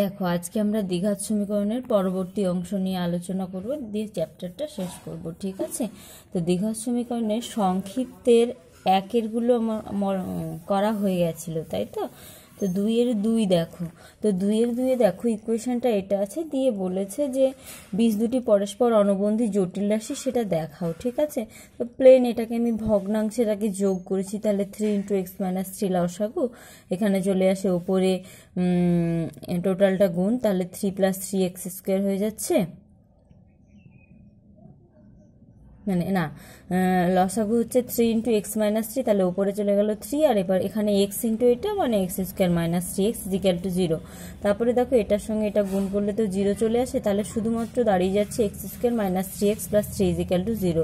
দেখো আজকে আমরা দীঘা সমীকরণের পরবর্তী অংশ নিয়ে আলোচনা করব দিয়ে চ্যাপ্টারটা শেষ করব ঠিক আছে তো দীঘা সমীকরণের সংক্ষিপ্তের একেরগুলো আমার করা হয়ে গেছিলো তাই তো তো দুইয়ের দুই দেখো তো দুইয়ের দুইয়ে দেখো ইকুয়েশনটা এটা আছে দিয়ে বলেছে যে বীজ দুটি পরস্পর অনবন্ধী জটিল রাশি সেটা দেখাও ঠিক আছে তো প্লেন এটাকে আমি ভগ্নাংশের আগে যোগ করেছি তাহলে three into x minus three লসাগু এখানে চলে আসে ওপরে টোটালটা গুণ তাহলে three plus three x square হয়ে যাচ্ছে মানে না লসাগু হচ্ছে three into x minus three তাহলে ওপরে চলে গেল থ্রি আর এবার এখানে এক্স ইন্টু এটা মানে x square minus three x equal to zero তারপরে দেখো এটার সঙ্গে এটা গুণ করলে তো জিরো চলে আসে তাহলে শুধুমাত্র দাঁড়িয়ে যাচ্ছে x square minus three x plus three equal to zero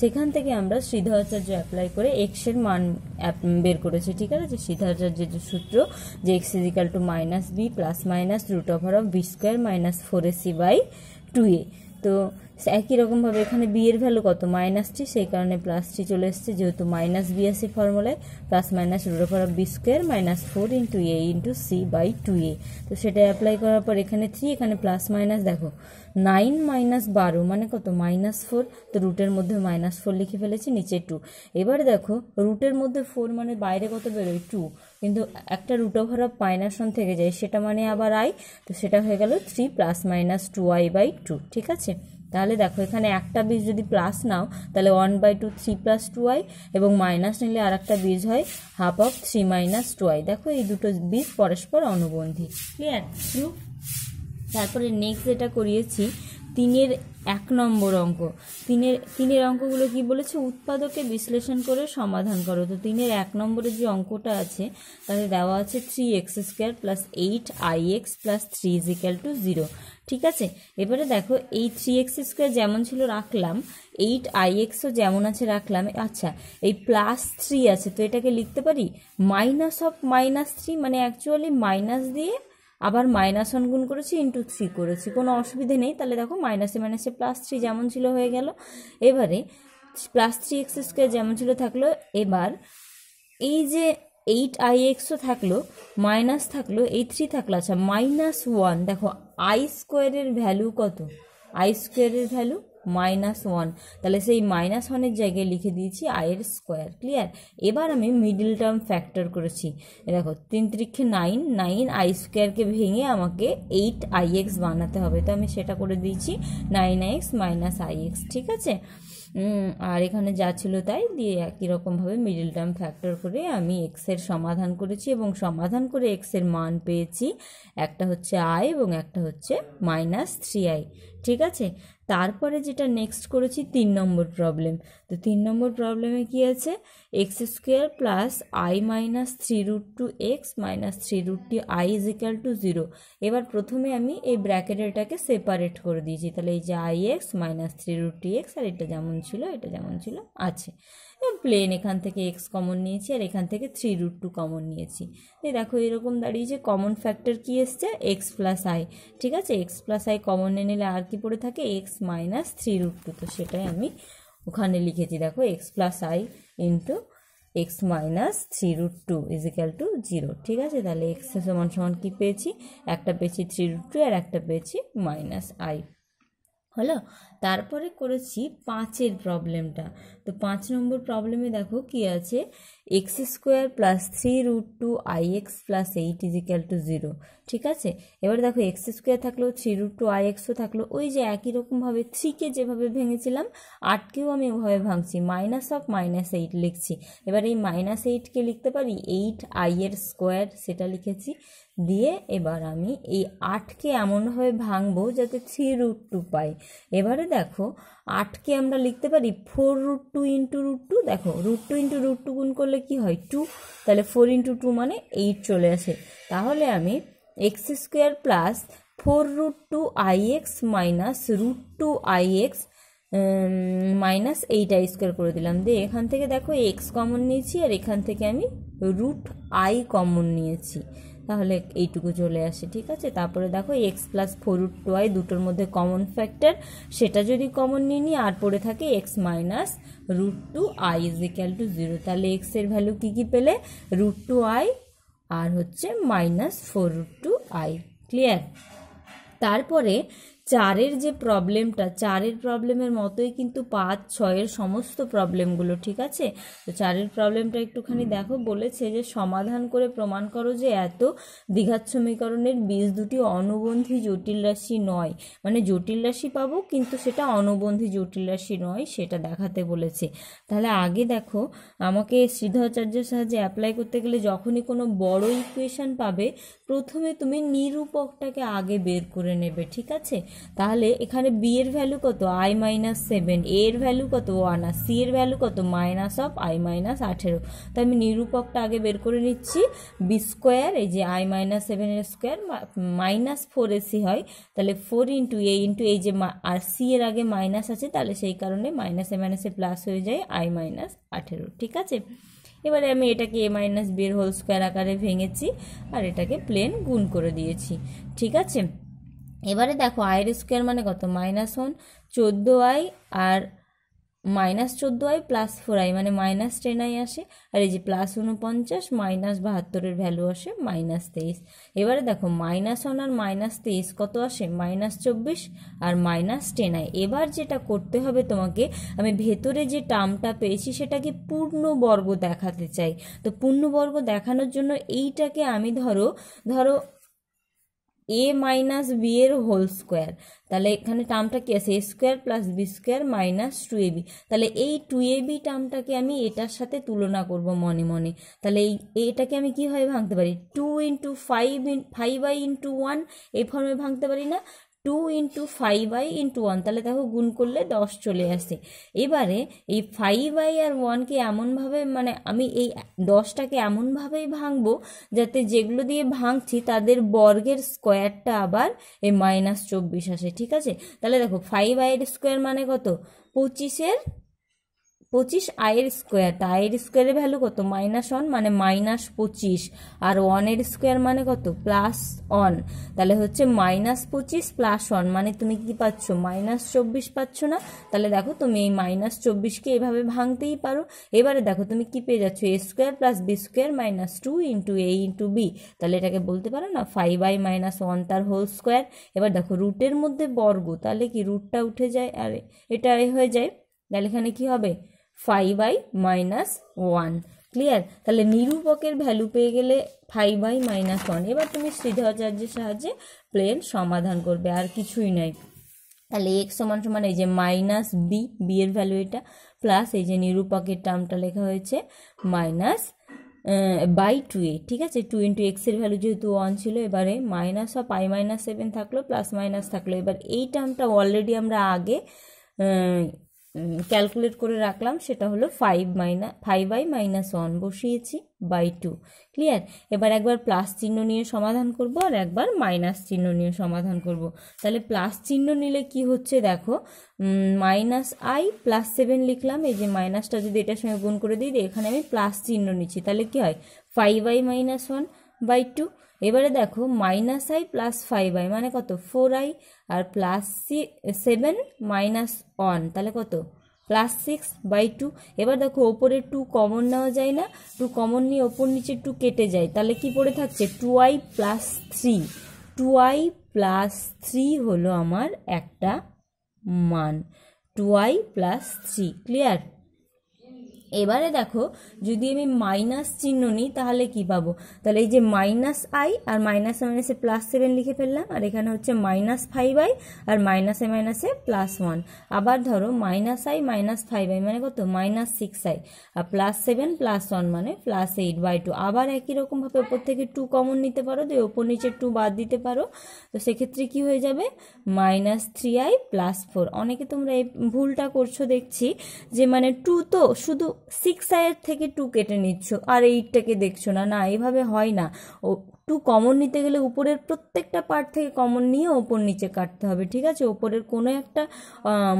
সেখান থেকে আমরা শ্রীধরাচার্য অ্যাপ্লাই করে এক্সের মান বের করেছি ঠিক আছে যে যে সূত্র যে x equal to minus b plus minus root over of b square minus four c by two a তো একই রকমভাবে এখানে বি এর ভ্যালু কত মাইনাস থ্রি সেই কারণে প্লাস থ্রি চলে এসছে যেহেতু মাইনাস বি আছে ফর্মুলায় plus minus root over of b square minus four into a into c by two a তো সেটা অ্যাপ্লাই করার পর এখানে থ্রি এখানে প্লাস মাইনাস দেখো নাইন মাইনাস বারো মানে কত মাইনাস ফোর তো রুটের মধ্যে মাইনাস ফোর লিখে ফেলেছি নিচে টু এবার দেখো রুটের মধ্যে ফোর মানে বাইরে কত বেরোয় টু কিন্তু একটা root over of minus one থেকে যায় সেটা মানে আবার আই তো সেটা হয়ে গেল three plus minus two i by two ঠিক আছে তাহলে দেখো এখানে একটা বীজ যদি প্লাস নাও তাহলে one by two three plus two i এবং মাইনাস নিলে আর একটা বীজ হয় half of three minus two i দেখো এই দুটো বীজ পরস্পর অনুবন্ধী ক্লিয়ার তারপরে নেক্সট যেটা করিয়েছি তিনের এক নম্বর অঙ্ক তিনের তিনের অঙ্কগুলো কি বলেছে উৎপাদকে বিশ্লেষণ করে সমাধান করো তো তিনের এক নম্বরে যে অঙ্কটা আছে তাতে দেওয়া আছে three x square plus eight i x plus three equal to zero ঠিক আছে এবারে দেখো এই থ্রি এক্স স্কোয়ার যেমন ছিল রাখলাম এইট আই এক্সও যেমন আছে রাখলাম আচ্ছা এই প্লাস থ্রি আছে তো এটাকে লিখতে পারি মাইনাস অফ মাইনাস থ্রি মানে অ্যাকচুয়ালি মাইনাস দিয়ে আবার মাইনাস ওয়ান গুণ করেছি ইন্টু থ্রি করেছি কোনো অসুবিধে নেই তাহলে দেখো মাইনাসে মাইনাসে প্লাস থ্রি যেমন ছিল হয়ে গেল এবারে প্লাস থ্রি এক্স স্কোয়ার যেমন ছিল থাকলো এবার এই যে এইট আই এক্সও থাকলো মাইনাস থাকলো এই থ্রি থাকলো আচ্ছা মাইনাস ওয়ান দেখো আই স্কোয়ারের ভ্যালু কত আই স্কোয়ারের ভ্যালু মাইনাস ওয়ান তাহলে সেই মাইনাস ওয়ানের জায়গায় লিখে দিয়েছি আয়ের স্কোয়ার ক্লিয়ার এবার আমি মিডল টার্ম ফ্যাক্টর করেছি দেখো তিন ত্রিক্ষে নাইন নাইন আই স্কোয়ারকে ভেঙে আমাকে এইট আই এক্স বানাতে হবে তো আমি সেটা করে দিয়েছি nine x minus i x ঠিক আছে আর এখানে যা ছিল তাই দিয়ে একই রকমভাবে মিডিল টার্ম ফ্যাক্টর করে আমি এক্সের সমাধান করেছি এবং সমাধান করে এক্সের মান পেয়েছি একটা হচ্ছে আই এবং একটা হচ্ছে মাইনাস থ্রি আই ঠিক আছে তারপরে যেটা নেক্সট করেছি তিন নম্বর প্রবলেম তো তিন নম্বর প্রবলেমে কী আছে x square plus i minus three root two x minus three root two i is equal to zero এবার প্রথমে আমি এই ব্র্যাকেটেরটাকে সেপারেট করে দিয়েছি তাহলে এই যে i x minus three root two x আর এটা যেমন ছিল এটা যেমন ছিল আছে প্লেন এখান থেকে এক্স কমন নিয়েছি আর এখান থেকে থ্রি রুট টু কমন নিয়েছি এই দেখো এরকম দাঁড়িয়েছে কমন ফ্যাক্টর কী এসছে এক্স প্লাস আই ঠিক আছে এক্স প্লাস আই কমন নিলে আর কি পড়ে থাকে x minus three root two তো সেটাই আমি ওখানে লিখেছি দেখো x plus i into x minus three root two equal to zero ঠিক আছে তাহলে এক্স সমান সমান কী পেয়েছি একটা পেয়েছি থ্রি রুট টু আর একটা পেয়েছি মাইনাস আই হলো তারপরে করেছি পাঁচের প্রবলেমটা তো পাঁচ নম্বর প্রবলেমে দেখো কি আছে x square plus three root two i x plus eight equal to zero ঠিক আছে এবার দেখো এক্স স্কোয়ার থাকলেও থ্রি রুট টু আই এক্সও থাকলো ওই যে একই রকমভাবে থ্রিকে যেভাবে ভেঙেছিলাম আটকেও আমি ওভাবে ভাঙছি মাইনাস অফ মাইনাস এইট লিখছি এবার এই মাইনাস এইটকে লিখতে পারি এইট আই এর স্কোয়ার সেটা লিখেছি দিয়ে এবার আমি এই আটকে এমনভাবে ভাঙবো যাতে থ্রি রুট টু পাই এবারে দেখো আটকে আমরা লিখতে পারি four root two into root two দেখো root two into root two গুণ করলে কি হয় টু তাহলে ফোর ইন্টু টু মানে এইট চলে আসে তাহলে আমি x square plus four root two i x minus root two i x minus eight i square করে দিলাম দিয়ে এখান থেকে দেখো এক্স কমন নিয়েছি আর এখান থেকে আমি রুট আই কমন নিয়েছি তাহলে এইটুকু চলে আসে ঠিক আছে তারপরে দেখো x plus four root two i দুটোর মধ্যে কমন ফ্যাক্টর সেটা যদি কমন নিয়ে নিই আর পড়ে থাকে x minus root two i is equal to zero তাহলে এক্সের ভ্যালু কী কী পেলে রুট টু আই আর হচ্ছে minus four root two i clear তারপরে চারের যে প্রবলেমটা চারের প্রবলেমের মতোই কিন্তু পাঁচ ছয়ের সমস্ত প্রবলেমগুলো ঠিক আছে তো চারের প্রবলেমটা একটুখানি দেখো বলেছে যে সমাধান করে প্রমাণ করো যে এত দ্বিঘাত সমীকরণের বীজ দুটি অনুবন্ধী জটিল রাশি নয় মানে জটিল রাশি পাবো কিন্তু সেটা অনুবন্ধী জটিল রাশি নয় সেটা দেখাতে বলেছে তাহলে আগে দেখো আমাকে শ্রীধরাচার্যের সাহায্যে অ্যাপ্লাই করতে গেলে যখনই কোনো বড় ইকুয়েশান পাবে প্রথমে তুমি নিরূপকটাকে আগে বের করে নেবে ঠিক আছে তাহলে এখানে বি এর ভ্যালু কত আই মাইনাস সেভেন এর ভ্যালু কত ওয়ান আর সি এর ভ্যালু কত মাইনাস অফ আই মাইনাস আঠেরো তো আমি নিরূপকটা আগে বের করে নিচ্ছি বি স্কোয়ার এই যে আই মাইনাস সেভেনের স্কোয়ার মাইনাস ফোর এসি হয় তাহলে ফোর ইন্টু এ ইন্টু এই যে আর সি এর আগে মাইনাস আছে তাহলে সেই কারণে মাইনাস মাইনাসে মাইনাসে প্লাস হয়ে যায় আই মাইনাস আঠেরো ঠিক আছে এবারে আমি এটাকে এ মাইনাস বিয়ের হোল স্কোয়ার আকারে ভেঙেছি আর এটাকে প্লেন গুণ করে দিয়েছি ঠিক আছে এবারে দেখো আয়ের স্কোয়ার মানে কত মাইনাস ওয়ান চোদ্দো আই আর মাইনাস চোদ্দো আই প্লাস ফোর আই মানে মাইনাস টেন আই আসে আর এই যে প্লাস উনপঞ্চাশ মাইনাস বাহাত্তরের ভ্যালু আসে মাইনাস তেইশ এবারে দেখো মাইনাস ওয়ান আর মাইনাস তেইশ কত আসে মাইনাস চব্বিশ আর মাইনাস টেন আই এবার যেটা করতে হবে তোমাকে আমি ভেতরে যে টার্মটা পেয়েছি সেটাকে পূর্ণবর্গ দেখাতে চাই তো পূর্ণবর্গ দেখানোর জন্য এইটাকে আমি ধরো ধরো এ মাইনাস বি এর হোল স্কোয়ার তাহলে এখানে টার্মটা কি আছে a square plus b square minus two a b তাহলে এই টু এ বি টার্মটাকে আমি এটার সাথে তুলনা করব মনে মনে তাহলে এই এটাকে আমি কীভাবে ভাঙতে পারি two into five in five by into one এই ফর্মে ভাঙতে পারি না two into five i into one তাহলে দেখো গুণ করলে দশ চলে আসে এবারে এই ফাইভ আই আর ওয়ানকে এমনভাবে মানে আমি এই দশটাকে এমনভাবেই ভাঙবো যাতে যেগুলো দিয়ে ভাঙছি তাদের বর্গের স্কোয়ারটা আবার এই মাইনাস চব্বিশ আসে ঠিক আছে তাহলে দেখো ফাইভ আইয়ের স্কোয়ার মানে কত পঁচিশের পঁচিশ আয়ের স্কোয়ার তা আয়ের স্কোয়ারের ভ্যালু কত মাইনাস ওয়ান মানে মাইনাস পঁচিশ আর ওয়ানের স্কোয়ার মানে কত প্লাস ওয়ান তাহলে হচ্ছে মাইনাস পঁচিশ প্লাস ওয়ান মানে তুমি কি পাচ্ছ মাইনাস চব্বিশ পাচ্ছ না তাহলে দেখো তুমি এই মাইনাস চব্বিশকে এভাবে ভাঙতেই পারো এবারে দেখো তুমি কি পেয়ে যাচ্ছ a square plus b square minus two into a into b তাহলে এটাকে বলতে পারো না ফাইভ আই মাইনাস ওয়ান তার হোল স্কোয়ার এবার দেখো রুটের মধ্যে বর্গ তাহলে কি রুটটা উঠে যায় আরে এটা হয়ে যায় তাহলে এখানে কি হবে five i minus one clear তাহলে নিরূপকের ভ্যালু পেয়ে গেলে ফাইভ আই মাইনাস ওয়ান এবার তুমি শ্রীধরাচার্যের সাহায্যে প্লেন সমাধান করবে আর কিছুই নাই তাহলে এক্স সমান সমান এই যে মাইনাস বি বি এর ভ্যালু এটা প্লাস এই যে নিরূপকের টার্মটা লেখা হয়েছে মাইনাস বাই টু এ ঠিক আছে টু ইন্টু এক্সের ভ্যালু যেহেতু ওয়ান ছিল এবারে মাইনাস বা পাই মাইনাস সেভেন থাকলো প্লাস মাইনাস থাকলো এবার এই টার্মটা অলরেডি আমরা আগে ক্যালকুলেট করে রাখলাম সেটা হলো five minus five i minus one বসিয়েছি বাই টু ক্লিয়ার এবার একবার প্লাস চিহ্ন নিয়ে সমাধান করব আর একবার মাইনাস চিহ্ন নিয়ে সমাধান করব তাহলে প্লাস চিহ্ন নিলে কি হচ্ছে দেখো মাইনাস আই প্লাস সেভেন লিখলাম এই যে মাইনাসটা যদি এটার সঙ্গে গুণ করে দিই এখানে আমি প্লাস চিহ্ন নিচ্ছি তাহলে কি হয় five i minus one by two এবারে দেখো minus i plus five i মানে কত ফোর আই আর plus c seven minus one তাহলে কত প্লাস সিক্স বাই টু এবার দেখো ওপরে টু কমন নেওয়া যায় না টু কমন নিয়ে ওপর নিচে টু কেটে যায় তাহলে কি পড়ে থাকছে two i plus three two i plus three হলো আমার একটা মান two i plus three clear এবারে দেখো যদি আমি মাইনাস চিহ্ন নিই তাহলে কি পাবো তাহলে এই যে মাইনাস আই আর মাইনাস মাইনাসে প্লাস সেভেন লিখে ফেললাম আর এখানে হচ্ছে মাইনাস ফাইভ আই আর মাইনাস এ মাইনাসে প্লাস ওয়ান আবার ধরো minus i minus five i মানে কত মাইনাস সিক্স আই আর প্লাস সেভেন প্লাস ওয়ান মানে প্লাস এইট বাই টু আবার একই রকমভাবে ওপর থেকে টু কমন নিতে পারো দিয়ে ওপর নিচে টু বাদ দিতে পারো তো সেক্ষেত্রে কি হয়ে যাবে minus three i plus four অনেকে তোমরা এই ভুলটা করছো দেখছি যে মানে টু তো শুধু সিক্স আয়ের থেকে টু কেটে নিচ্ছ আর এইটটাকে দেখছো না না এভাবে হয় না ও টু কমন নিতে গেলে উপরের প্রত্যেকটা পার্ট থেকে কমন নিয়ে ওপর নিচে কাটতে হবে ঠিক আছে ওপরের কোনো একটা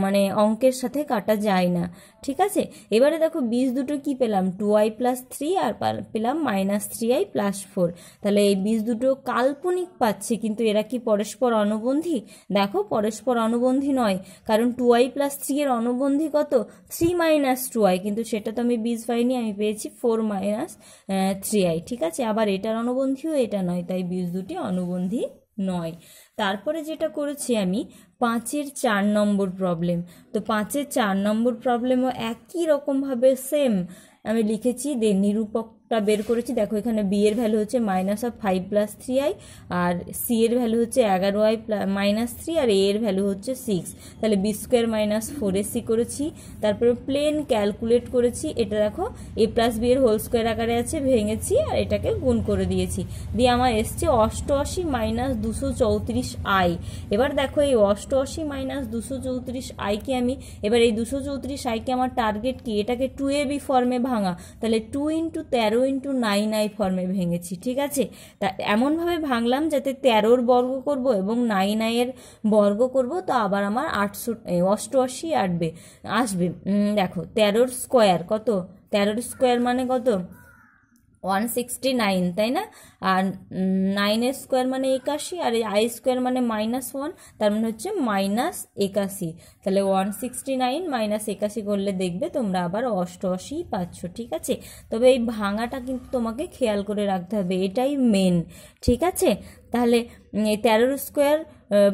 মানে অঙ্কের সাথে কাটা যায় না ঠিক আছে এবারে দেখো বীজ দুটো কি পেলাম টু আই প্লাস থ্রি আর পেলাম minus three i plus four তাহলে এই বীজ দুটো কাল্পনিক পাচ্ছে কিন্তু এরা কি পরস্পর অনুবন্ধী দেখো পরস্পর অনুবন্ধী নয় কারণ টু আই প্লাস থ্রি এর অনুবন্ধী কত থ্রি মাইনাস টু আই কিন্তু সেটা তো আমি বীজ পাইনি আমি পেয়েছি ফোর মাইনাস থ্রি আই ঠিক আছে আবার এটার অনুবন্ধীও এটা নয় তাই বীজ দুটি অনুবন্ধী নয় তারপরে যেটা করেছি আমি পাঁচের চার নম্বর প্রবলেম তো পাঁচের চার নম্বর প্রবলেমও একই রকমভাবে সেম আমি লিখেছি নিরূপকটা বের করেছি দেখো এখানে বি এর ভ্যালু হচ্ছে minus of five plus three i আর সি এর ভ্যালু হচ্ছে এগারো আই মাইনাস থ্রি আর এ এর ভ্যালু হচ্ছে সিক্স তাহলে b square minus four a c করেছি তারপরে প্লেন ক্যালকুলেট করেছি এটা দেখো এ প্লাস বি এর হোল স্কোয়ার আকারে আছে ভেঙেছি আর এটাকে গুণ করে দিয়েছি দিয়ে আমার এসছে অষ্টআশি মাইনাস দুশো চৌত্রিশ আই এবার দেখো এই অষ্টআশি মাইনাস দুশো চৌত্রিশ আইকে আমি এবার এই দুশো চৌত্রিশ আইকে আমার টার্গেট কি এটাকে টু এ বি ফর্মে ভাঙা তাহলে টু ইন্টু তেরো ইন্টু নাইন আই ফর্মে ভেঙেছি ঠিক আছে তা এমনভাবে ভাঙলাম যাতে তেরোর বর্গ করব এবং নাইন আইয়ের বর্গ করব তো আবার আমার আটশো অষ্টআশি আটবে আসবে দেখো তেরোর স্কোয়ার কত তেরোর স্কোয়ার মানে কত ওয়ান সিক্সটি নাইন তাই না আর নাইনের স্কোয়ার মানে একাশি আর আই স্কোয়ার মানে মাইনাস ওয়ান তার মানে হচ্ছে মাইনাস একাশি তাহলে ওয়ান সিক্সটি নাইন মাইনাস একাশি করলে দেখবে তোমরা আবার অষ্টআশি পাচ্ছ ঠিক আছে তবে এই ভাঙাটা কিন্তু তোমাকে খেয়াল করে রাখতে হবে এটাই মেন ঠিক আছে তাহলে তেরোর স্কোয়ার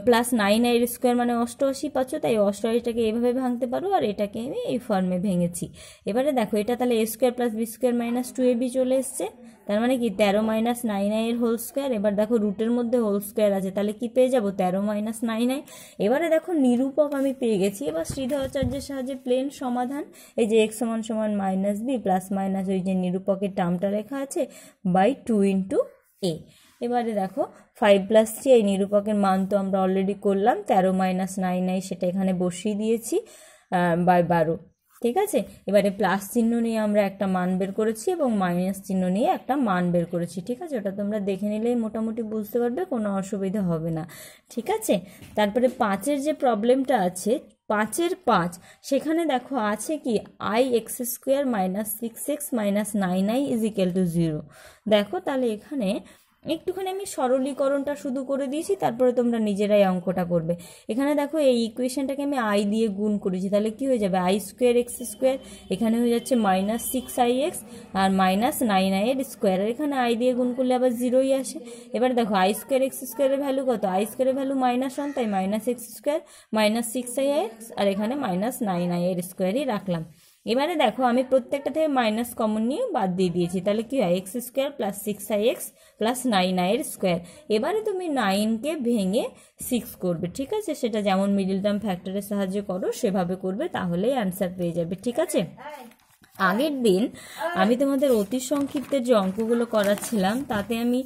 প্লাস নাইন আইয়ের স্কোয়ার মানে অষ্টআশি পাচ্ছ তাই অষ্টআশিটাকে এভাবে ভাঙতে পারো আর এটাকে আমি এই ফর্মে ভেঙেছি এবারে দেখো এটা তাহলে a square plus b square minus two a b চলে এসছে তার মানে কি তেরো মাইনাস নাইন আইয়ের হোল স্কোয়ার এবার দেখো রুটের মধ্যে হোল স্কোয়ার আছে তাহলে কি পেয়ে যাবো তেরো মাইনাস নাইন আই এবারে দেখো নিরূপক আমি পেয়ে গেছি এবার শ্রীধরাচার্যের সাহায্যে প্লেন সমাধান এই যে এক্স সমান সমান মাইনাস বি প্লাস মাইনাস ওই যে নিরূপকের টার্মটা লেখা আছে বাই টু ইন্টু এ এবারে দেখো ফাইভ প্লাস থ্রি এই নিরূপকের মান তো আমরা অলরেডি করলাম তেরো মাইনাস নাইন নাই সেটা এখানে বসিয়ে দিয়েছি বাই বারো ঠিক আছে এবারে প্লাস চিহ্ন নিয়ে আমরা একটা মান বের করেছি এবং মাইনাস চিহ্ন নিয়ে একটা মান বের করেছি ঠিক আছে ওটা তোমরা দেখে নিলেই মোটামুটি বুঝতে পারবে কোনো অসুবিধা হবে না ঠিক আছে তারপরে পাঁচের যে প্রবলেমটা আছে পাঁচের পাঁচ সেখানে দেখো আছে কি i x square minus six x minus nine i is to zero দেখো তাহলে এখানে একটুখানি আমি সরলীকরণটা শুধু করে দিয়েছি তারপরে তোমরা নিজেরাই অঙ্কটা করবে এখানে দেখো এই ইকুয়েশনটাকে আমি আই দিয়ে গুণ করেছি তাহলে কি হয়ে যাবে আই স্কোয়ার এক্স স্কোয়ার এখানে হয়ে যাচ্ছে মাইনাস সিক্স আই এক্স আর মাইনাস নাইন আই এর স্কোয়ার আর এখানে আই দিয়ে গুণ করলে আবার জিরোই আসে এবার দেখো আই স্কোয়ার এক্স স্কোয়ারের ভ্যালু কত আই স্কোয়ারের ভ্যালু মাইনাস ওয়ান তাই minus x square minus six i x আর এখানে মাইনাস নাইন আই এর স্কোয়ারই রাখলাম এবারে দেখো আমি প্রত্যেকটা থেকে মাইনাস কমন নিয়ে বাদ দিয়ে দিয়েছি তাহলে কী হয় x square plus six i x plus nine আইয়ের স্কোয়ার এবারে তুমি নাইনকে ভেঙে সিক্স করবে ঠিক আছে সেটা যেমন মিডিল টার্ম ফ্যাক্টরের সাহায্যে করো সেভাবে করবে তাহলেই অ্যান্সার পেয়ে যাবে ঠিক আছে আগের দিন আমি তোমাদের অতি সংক্ষিপ্তের যে অঙ্কগুলো করাচ্ছিলাম তাতে আমি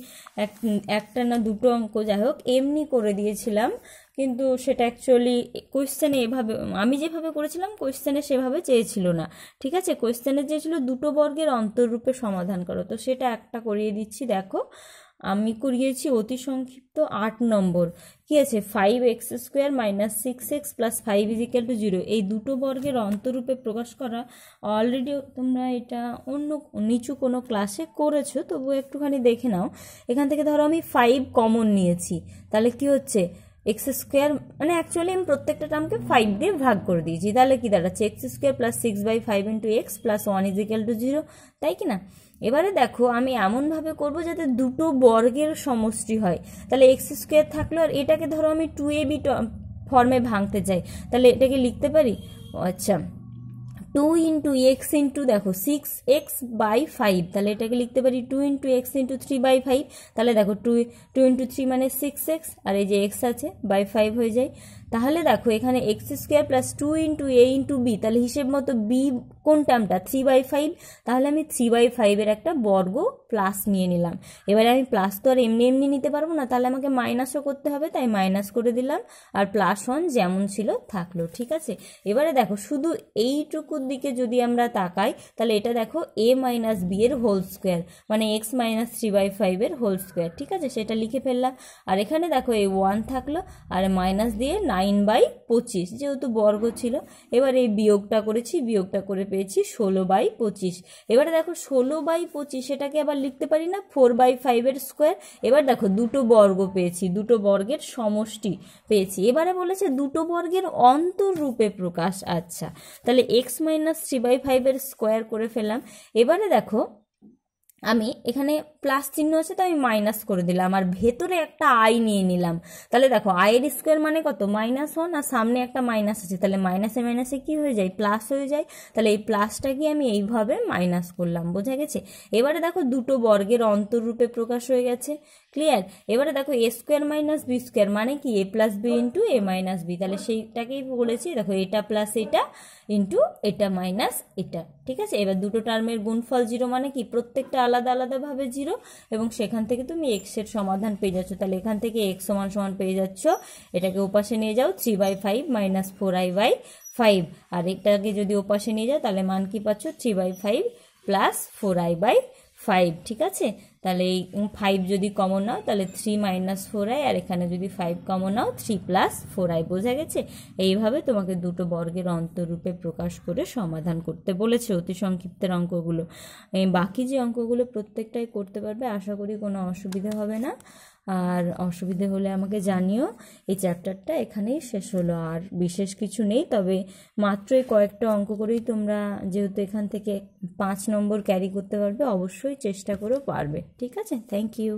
একটা না দুটো অঙ্ক যাই হোক এমনি করে দিয়েছিলাম কিন্তু সেটা অ্যাকচুয়ালি কোয়েশ্চেনে এভাবে আমি যেভাবে করেছিলাম কোয়েশ্চেনে সেভাবে চেয়েছিল না ঠিক আছে কোয়েশ্চেনে চেয়েছিল দুটো বর্গের অন্তররূপে সমাধান করো তো সেটা একটা করিয়ে দিচ্ছি দেখো আমি করিয়েছি অতি সংক্ষিপ্ত আট নম্বর কী আছে five x square minus six x plus five equal to zero এই দুটো বর্গের অন্তরূপে প্রকাশ করা অলরেডি তোমরা এটা অন্য নিচু কোনো ক্লাসে করেছো তবু একটুখানি দেখে নাও এখান থেকে ধরো আমি ফাইভ কমন নিয়েছি তাহলে কি হচ্ছে এক্স স্কোয়ার মানে অ্যাকচুয়ালি আমি প্রত্যেকটা টার্মকে ফাইভ দিয়ে ভাগ করে দিয়েছি তাহলে কি দাঁড়াচ্ছে x square plus six by five into x plus one is equal to zero তাই কি না এবারে দেখো আমি এমনভাবে করবো যাতে দুটো বর্গের সমষ্টি হয় তাহলে এক্স স্কোয়ার থাকলো আর এটাকে ধরো আমি টু এ বি ফর্মে ভাঙতে চাই তাহলে এটাকে লিখতে পারি আচ্ছা টু ইন্টু এক্স ইন্টু দেখো সিক্স এক্স বাই ফাইভ তাহলে এটাকে লিখতে পারি two into x into three by five তাহলে দেখো টু টু ইন্টু থ্রি মানে সিক্স এক্স আর এই যে এক্স আছে বাই ফাইভ হয়ে যায় তাহলে দেখো এখানে x square plus two into a into b তাহলে হিসেব মতো বি কোন টার্মটা থ্রি বাই ফাইভ তাহলে আমি থ্রি বাই ফাইভের একটা বর্গ প্লাস নিয়ে নিলাম এবারে আমি প্লাস তো আর এমনি এমনি নিতে পারবো না তাহলে আমাকে মাইনাসও করতে হবে তাই মাইনাস করে দিলাম আর প্লাস ওয়ান যেমন ছিল থাকলো ঠিক আছে এবারে দেখো শুধু এইটুকুর দিকে যদি আমরা তাকাই তাহলে এটা দেখো এ মাইনাস বি এর হোল স্কোয়ার মানে এক্স মাইনাস থ্রি বাই ফাইভের হোল স্কোয়ার ঠিক আছে সেটা লিখে ফেললাম আর এখানে দেখো এই ওয়ান থাকলো আর মাইনাস দিয়ে নাইন নাইন বাই পঁচিশ যেহেতু বর্গ ছিল এবার এই বিয়োগটা করেছি বিয়োগটা করে পেয়েছি ষোলো বাই পঁচিশ এবারে দেখো ষোলো বাই পঁচিশ সেটাকে আবার লিখতে পারি না ফোর বাই ফাইভের স্কোয়ার এবার দেখো দুটো বর্গ পেয়েছি দুটো বর্গের সমষ্টি পেয়েছি এবারে বলেছে দুটো বর্গের অন্তররূপে প্রকাশ আচ্ছা তাহলে এক্স মাইনাস থ্রি বাই ফাইভের স্কোয়ার করে ফেলাম এবারে দেখো আমি এখানে প্লাস চিহ্ন আছে তো আমি মাইনাস করে দিলাম আর ভেতরে একটা আই নিয়ে নিলাম তাহলে দেখো আয়ের স্কোয়ার মানে কত মাইনাস ওয়ান আর সামনে একটা মাইনাস আছে তাহলে মাইনাসে মাইনাসে কি হয়ে যায় প্লাস হয়ে যায় তাহলে এই প্লাসটাকে আমি এইভাবে মাইনাস করলাম বোঝা গেছে এবারে দেখো দুটো বর্গের অন্তররূপে প্রকাশ হয়ে গেছে ক্লিয়ার এবারে দেখো a square minus b square মানে কি a plus b into a minus b তাহলে সেইটাকেই বলেছি দেখো এটা প্লাস এটা ইন্টু এটা মাইনাস এটা ঠিক আছে এবার দুটো টার্মের গুণফল জিরো মানে কি প্রত্যেকটা আলাদা আলাদাভাবে জিরো এবং সেখান থেকে তুমি এক্সের সমাধান পেয়ে যাচ্ছ তাহলে এখান থেকে এক্স সমান সমান পেয়ে যাচ্ছ এটাকে ওপাশে নিয়ে যাও three by five minus four i by five আর এটাকে যদি ওপাশে নিয়ে যাও তাহলে মান কি পাচ্ছ three by five plus four i by five ঠিক আছে তাহলে এই ফাইভ যদি কমন নাও তাহলে থ্রি মাইনাস ফোর আই আর এখানে যদি ফাইভ কমন নাও থ্রি প্লাস ফোর আই বোঝা গেছে এইভাবে তোমাকে দুটো বর্গের অন্তরূপে প্রকাশ করে সমাধান করতে বলেছে অতি সংক্ষিপ্তের অঙ্কগুলো বাকি যে অঙ্কগুলো প্রত্যেকটাই করতে পারবে আশা করি কোনো অসুবিধা হবে না আর অসুবিধে হলে আমাকে জানিও এই চ্যাপ্টারটা এখানেই শেষ হলো আর বিশেষ কিছু নেই তবে মাত্রই কয়েকটা অঙ্ক করেই তোমরা যেহেতু এখান থেকে পাঁচ নম্বর ক্যারি করতে পারবে অবশ্যই চেষ্টা করেও পারবে ঠিক আছে থ্যাংক ইউ